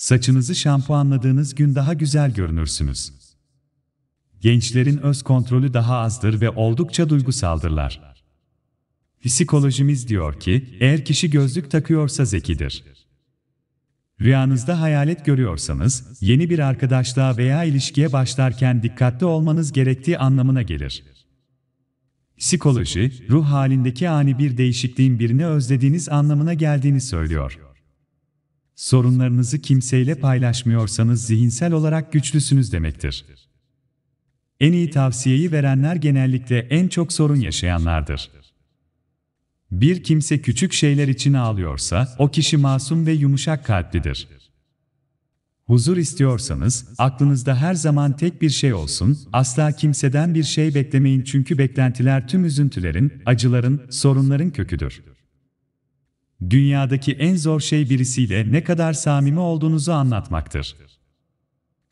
Saçınızı şampuanladığınız gün daha güzel görünürsünüz. Gençlerin öz kontrolü daha azdır ve oldukça duygusaldırlar. Psikolojimiz diyor ki, eğer kişi gözlük takıyorsa zekidir. Rüyanızda hayalet görüyorsanız, yeni bir arkadaşlığa veya ilişkiye başlarken dikkatli olmanız gerektiği anlamına gelir. Psikoloji, ruh halindeki ani bir değişikliğin birini özlediğiniz anlamına geldiğini söylüyor sorunlarınızı kimseyle paylaşmıyorsanız zihinsel olarak güçlüsünüz demektir. En iyi tavsiyeyi verenler genellikle en çok sorun yaşayanlardır. Bir kimse küçük şeyler için ağlıyorsa, o kişi masum ve yumuşak kalplidir. Huzur istiyorsanız, aklınızda her zaman tek bir şey olsun, asla kimseden bir şey beklemeyin çünkü beklentiler tüm üzüntülerin, acıların, sorunların köküdür. Dünyadaki en zor şey birisiyle ne kadar samimi olduğunuzu anlatmaktır.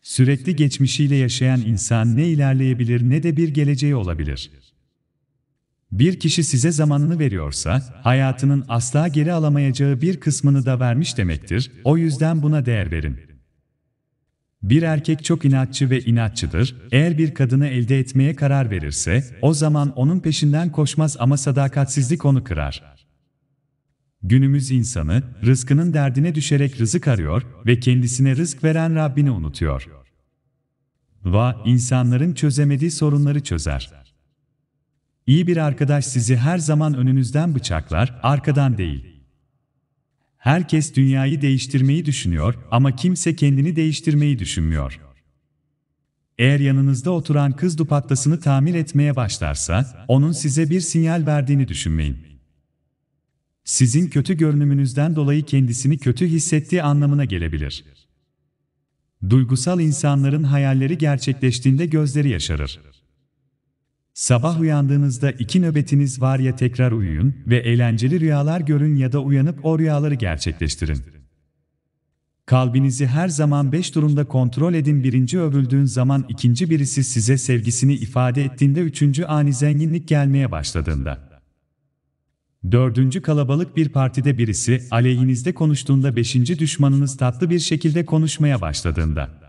Sürekli geçmişiyle yaşayan insan ne ilerleyebilir ne de bir geleceği olabilir. Bir kişi size zamanını veriyorsa, hayatının asla geri alamayacağı bir kısmını da vermiş demektir, o yüzden buna değer verin. Bir erkek çok inatçı ve inatçıdır, eğer bir kadını elde etmeye karar verirse, o zaman onun peşinden koşmaz ama sadakatsizlik onu kırar. Günümüz insanı, rızkının derdine düşerek rızık arıyor ve kendisine rızık veren Rabbini unutuyor. Va, insanların çözemediği sorunları çözer. İyi bir arkadaş sizi her zaman önünüzden bıçaklar, arkadan değil. Herkes dünyayı değiştirmeyi düşünüyor ama kimse kendini değiştirmeyi düşünmüyor. Eğer yanınızda oturan kız dupattasını tamir etmeye başlarsa, onun size bir sinyal verdiğini düşünmeyin sizin kötü görünümünüzden dolayı kendisini kötü hissettiği anlamına gelebilir. Duygusal insanların hayalleri gerçekleştiğinde gözleri yaşarır. Sabah uyandığınızda iki nöbetiniz var ya tekrar uyuyun ve eğlenceli rüyalar görün ya da uyanıp o rüyaları gerçekleştirin. Kalbinizi her zaman beş durumda kontrol edin. Birinci övüldüğün zaman ikinci birisi size sevgisini ifade ettiğinde üçüncü ani zenginlik gelmeye başladığında. Dördüncü kalabalık bir partide birisi aleyhinizde konuştuğunda beşinci düşmanınız tatlı bir şekilde konuşmaya başladığında.